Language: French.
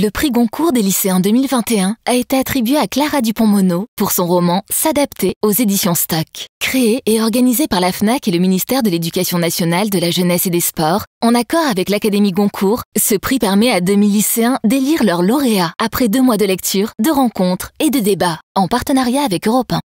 Le prix Goncourt des lycéens 2021 a été attribué à Clara Dupont-Mono pour son roman S'adapter aux éditions STAC ». Créé et organisé par la FNAC et le ministère de l'Éducation nationale, de la jeunesse et des sports, en accord avec l'Académie Goncourt, ce prix permet à 2000 lycéens d'élire leur lauréat après deux mois de lecture, de rencontres et de débats, en partenariat avec Europe 1.